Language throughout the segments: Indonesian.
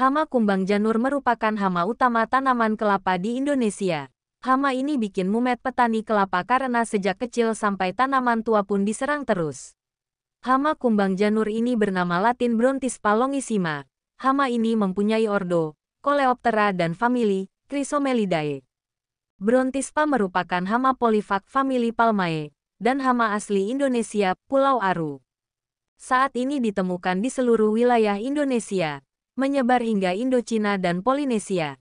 Hama kumbang janur merupakan hama utama tanaman kelapa di Indonesia. Hama ini bikin mumet petani kelapa karena sejak kecil sampai tanaman tua pun diserang terus. Hama kumbang janur ini bernama latin Brontis palongissima. Hama ini mempunyai ordo, Coleoptera dan famili Chrysomelidae. Brontispa merupakan hama polifak famili Palmae dan hama asli Indonesia, Pulau Aru. Saat ini ditemukan di seluruh wilayah Indonesia menyebar hingga Indochina dan Polinesia.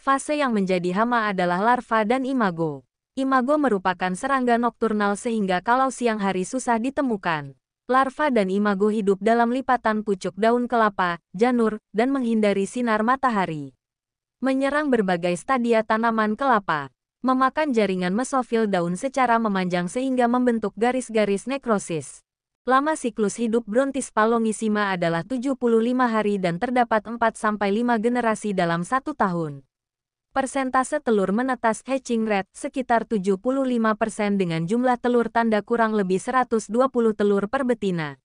Fase yang menjadi hama adalah larva dan imago. Imago merupakan serangga nokturnal sehingga kalau siang hari susah ditemukan. Larva dan imago hidup dalam lipatan pucuk daun kelapa, janur, dan menghindari sinar matahari. Menyerang berbagai stadia tanaman kelapa. Memakan jaringan mesofil daun secara memanjang sehingga membentuk garis-garis nekrosis. Lama siklus hidup Brontis palongisima adalah 75 hari dan terdapat 4-5 generasi dalam satu tahun. Persentase telur menetas hatching rate sekitar 75% dengan jumlah telur tanda kurang lebih 120 telur per betina.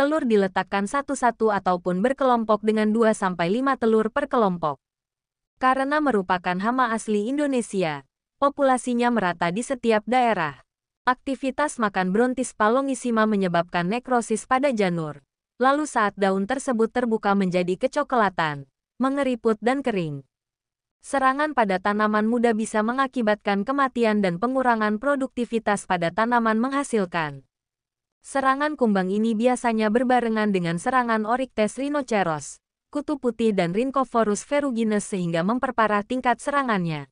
Telur diletakkan satu-satu ataupun berkelompok dengan 2-5 telur per kelompok. Karena merupakan hama asli Indonesia, populasinya merata di setiap daerah. Aktivitas makan brontis palongisima menyebabkan nekrosis pada janur. Lalu saat daun tersebut terbuka menjadi kecoklatan, mengeriput dan kering. Serangan pada tanaman muda bisa mengakibatkan kematian dan pengurangan produktivitas pada tanaman menghasilkan. Serangan kumbang ini biasanya berbarengan dengan serangan Orictes rhinoceros, kutu putih dan Rhinophorus ferruginus sehingga memperparah tingkat serangannya.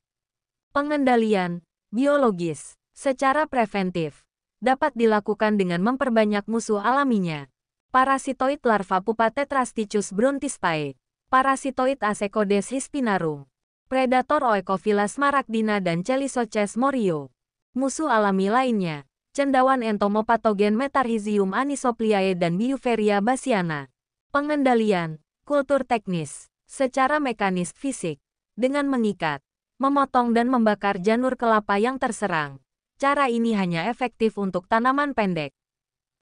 Pengendalian Biologis secara preventif. Dapat dilakukan dengan memperbanyak musuh alaminya. Parasitoid larva pupa Tetrasticus brontispae, parasitoid Asecodes hispinarum, predator Oecophila smaragdina dan Chelisoces morio. Musuh alami lainnya, cendawan entomopatogen Metarhizium anisopliae dan Biuferia basiana. Pengendalian, kultur teknis, secara mekanis fisik, dengan mengikat, memotong dan membakar janur kelapa yang terserang cara ini hanya efektif untuk tanaman pendek.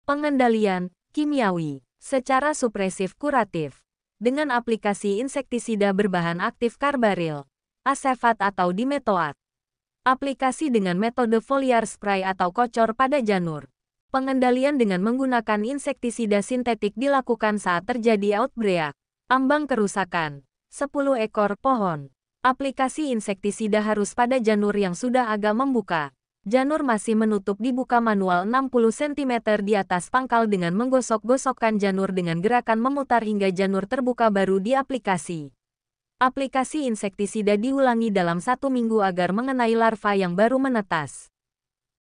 Pengendalian kimiawi secara supresif kuratif dengan aplikasi insektisida berbahan aktif karbaril, asefat atau dimetoat. Aplikasi dengan metode foliar spray atau kocor pada janur. Pengendalian dengan menggunakan insektisida sintetik dilakukan saat terjadi outbreak, ambang kerusakan, 10 ekor pohon. Aplikasi insektisida harus pada janur yang sudah agak membuka. Janur masih menutup dibuka manual 60 cm di atas pangkal dengan menggosok-gosokkan janur dengan gerakan memutar hingga janur terbuka baru di aplikasi. Aplikasi insektisida diulangi dalam satu minggu agar mengenai larva yang baru menetas.